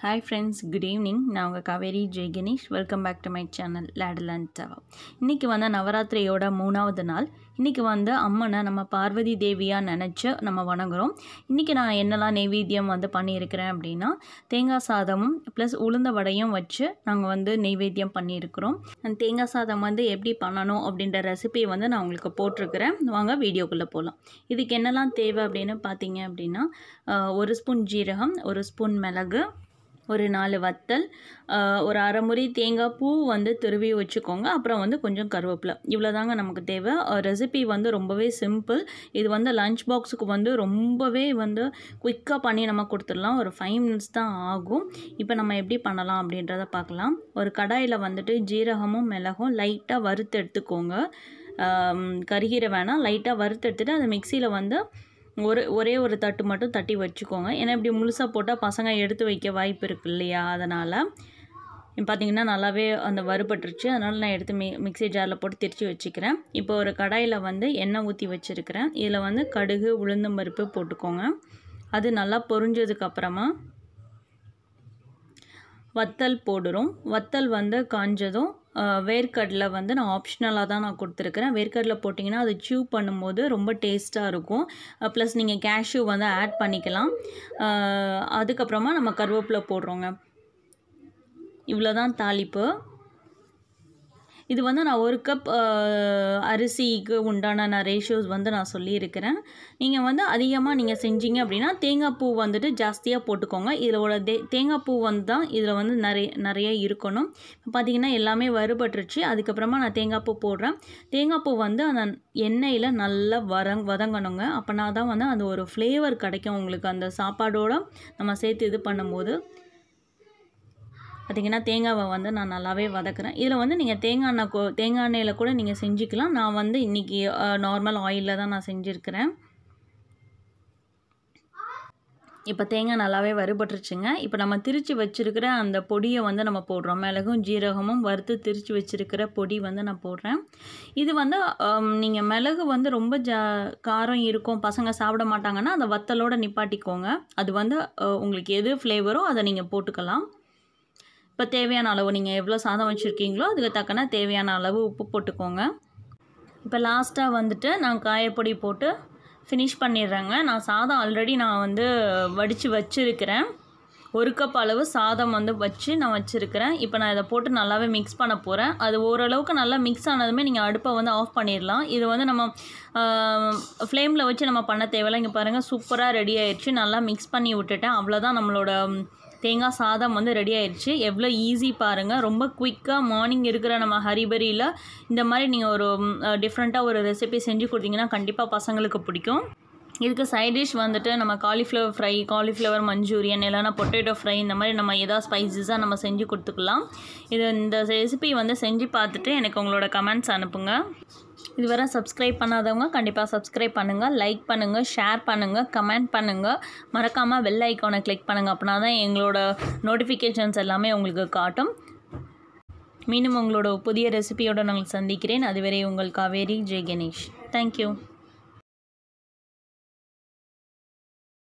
hi friends good evening நான் உங்கள் Kaveri Jai Ganesh welcome back to my channel ladle and tawa இன்றைக்கி வந்து நவராத்திரியோட மூணாவது நாள் இன்றைக்கி வந்து அம்மனை நம்ம பார்வதி தேவியாக நினச்சி நம்ம வணங்குகிறோம் இன்றைக்கி நான் என்னெல்லாம் நெய்வேத்தியம் வந்து பண்ணியிருக்கிறேன் அப்படின்னா தேங்காய் சாதமும் ப்ளஸ் உளுந்த வடையும் வச்சு நாங்கள் வந்து நெய்வேத்தியம் பண்ணியிருக்கிறோம் தேங்காய் சாதம் வந்து எப்படி பண்ணணும் அப்படின்ற ரெசிபி வந்து நான் உங்களுக்கு போட்டிருக்கிறேன் வாங்க வீடியோக்குள்ளே போகலாம் இதுக்கு என்னெல்லாம் தேவை அப்படின்னு பார்த்தீங்க அப்படின்னா ஒரு ஸ்பூன் ஜீரகம் ஒரு ஸ்பூன் மிளகு ஒரு நாலு வத்தல் ஒரு அரைமுறி தேங்காய் பூ வந்து துருவி வச்சுக்கோங்க அப்புறம் வந்து கொஞ்சம் கருவேப்பிலை இவ்வளோ தாங்க நமக்கு தேவை ரெசிபி வந்து ரொம்பவே சிம்பிள் இது வந்து லஞ்ச் பாக்ஸுக்கு வந்து ரொம்பவே வந்து குயிக்காக பண்ணி நம்ம கொடுத்துடலாம் ஒரு ஃபைவ் மினிட்ஸ் தான் ஆகும் இப்போ நம்ம எப்படி பண்ணலாம் அப்படின்றத பார்க்கலாம் ஒரு கடாயில் வந்துட்டு ஜீரகமும் மிளகும் லைட்டாக வறுத்து எடுத்துக்கோங்க கருகீரை வேணாம் லைட்டாக வறுத்து எடுத்துகிட்டு அந்த மிக்சியில் வந்து ஒரு ஒரே ஒரு தட்டு மட்டும் தட்டி வச்சுக்கோங்க ஏன்னா இப்படி முழுசாக போட்டால் பசங்க எடுத்து வைக்க வாய்ப்பு இருக்குது இல்லையா அதனால் பார்த்திங்கன்னா நல்லாவே அந்த வறுபட்டுருச்சு அதனால் நான் எடுத்து மி மிக்சி ஜாரில் போட்டு திரித்து வச்சுக்கிறேன் இப்போ ஒரு கடாயில் வந்து எண்ணெய் ஊற்றி வச்சுருக்கிறேன் இதில் வந்து கடுகு உளுந்தம்பருப்பு போட்டுக்கோங்க அது நல்லா பொறிஞ்சதுக்கப்புறமா வத்தல் போடுறோம் வத்தல் வந்து காஞ்சதும் வேர்க்கடலை வந்து நான் ஆப்ஷனலாக தான் நான் கொடுத்துருக்குறேன் வேர்க்கடலை போட்டிங்கன்னா அது சூ பண்ணும்போது ரொம்ப டேஸ்ட்டாக இருக்கும் ப்ளஸ் நீங்கள் கேஷ்யூ வந்து ஆட் பண்ணிக்கலாம் அதுக்கப்புறமா நம்ம கருவேப்பிலை போடுறோங்க இவ்வளோ தான் தாளிப்பு இது வந்து நான் ஒரு கப் அரிசிக்கு உண்டான நான் ரேஷியோஸ் வந்து நான் சொல்லியிருக்கிறேன் நீங்கள் வந்து அதிகமாக நீங்கள் செஞ்சீங்க அப்படின்னா தேங்காய் பூ வந்துட்டு ஜாஸ்தியாக போட்டுக்கோங்க இதோட தே தேங்காய் பூ வந்து தான் இதில் வந்து நிறைய நிறைய இருக்கணும் இப்போ பார்த்திங்கன்னா எல்லாமே வறுபட்டுருச்சு அதுக்கப்புறமா நான் தேங்காய் பூ போடுறேன் தேங்காய் பூ வந்து அந்த எண்ணெயில் நல்லா வர வதங்கணுங்க அப்போனா தான் வந்து அந்த ஒரு ஃப்ளேவர் கிடைக்கும் உங்களுக்கு அந்த சாப்பாடோடு நம்ம சேர்த்து இது பண்ணும்போது பார்த்திங்கன்னா தேங்காவை வந்து நான் நல்லாவே வதக்குறேன் இதில் வந்து நீங்கள் தேங்காய் எண்ணெய் தேங்காய் எண்ணெயில் கூட நீங்கள் செஞ்சுக்கலாம் நான் வந்து இன்றைக்கி நார்மல் ஆயிலில் தான் நான் செஞ்சுருக்கிறேன் இப்போ தேங்காய் நல்லாவே வறுபட்டுருச்சுங்க இப்போ நம்ம திரித்து வச்சுருக்கிற அந்த பொடியை வந்து நம்ம போடுறோம் மிளகும் ஜீரகமும் வறுத்து திரித்து வச்சுருக்கிற பொடி வந்து நான் போடுறேன் இது வந்து நீங்கள் மிளகு வந்து ரொம்ப ஜா காரம் இருக்கும் பசங்க சாப்பிட மாட்டாங்கன்னா அதை வத்தலோடு நிப்பாட்டிக்கோங்க அது வந்து உங்களுக்கு எது ஃப்ளேவரோ அதை நீங்கள் போட்டுக்கலாம் இப்போ தேவையான அளவு நீங்கள் எவ்வளோ சாதம் வச்சுருக்கீங்களோ அதுக்கு தக்கன தேவையான அளவு உப்பு போட்டுக்கோங்க இப்போ லாஸ்ட்டாக வந்துட்டு நான் காயப்பொடி போட்டு ஃபினிஷ் பண்ணிடுறேங்க நான் சாதம் ஆல்ரெடி நான் வந்து வடித்து வச்சுருக்கிறேன் ஒரு கப் அளவு சாதம் வந்து வச்சு நான் வச்சுருக்கிறேன் இப்போ நான் இதை போட்டு நல்லாவே மிக்ஸ் பண்ண போகிறேன் அது ஓரளவுக்கு நல்லா மிக்ஸ் ஆனதுமே நீங்கள் அடுப்பை வந்து ஆஃப் பண்ணிடலாம் இது வந்து நம்ம ஃப்ளேமில் வச்சு நம்ம பண்ண தேவையில்லை இங்கே பாருங்கள் சூப்பராக ரெடி ஆகிடுச்சு நல்லா மிக்ஸ் பண்ணி விட்டுட்டேன் அவ்வளோதான் நம்மளோட தேங்காய் சாதம் வந்து ரெடி ஆயிடுச்சு எவ்வளோ ஈஸி பாருங்கள் ரொம்ப குயிக்காக மார்னிங் இருக்கிற நம்ம ஹரிபரியில் இந்த மாதிரி நீங்கள் ஒரு டிஃப்ரெண்ட்டாக ஒரு ரெசிபி செஞ்சு கொடுத்தீங்கன்னா கண்டிப்பாக பசங்களுக்கு பிடிக்கும் இதுக்கு சைட் டிஷ் வந்துட்டு நம்ம காலிஃப்ளவர் ஃப்ரை காலிஃப்ளவர் மஞ்சூரியன் இல்லைனா பொட்டேட்டோ ஃப்ரை இந்த மாதிரி நம்ம எதாவது ஸ்பைசஸாக நம்ம செஞ்சு கொடுத்துக்கலாம் இது இந்த ரெசிபி வந்து செஞ்சு பார்த்துட்டு எனக்கு உங்களோட கமெண்ட்ஸ் அனுப்புங்க இதுவரை சப்ஸ்கிரைப் பண்ணாதவங்க கண்டிப்பாக சப்ஸ்கிரைப் பண்ணுங்கள் லைக் பண்ணுங்கள் ஷேர் பண்ணுங்கள் கமெண்ட் பண்ணுங்கள் மறக்காமல் வெள்ளை ஐக்கானை கிளிக் பண்ணுங்கள் அப்படின்னா தான் எங்களோட நோட்டிஃபிகேஷன்ஸ் எல்லாமே உங்களுக்கு காட்டும் மீண்டும் உங்களோட புதிய ரெசிபியோடு நாங்கள் சந்திக்கிறேன் அதுவரை உங்கள் காவேரி ஜெய் கணேஷ் தேங்க்யூ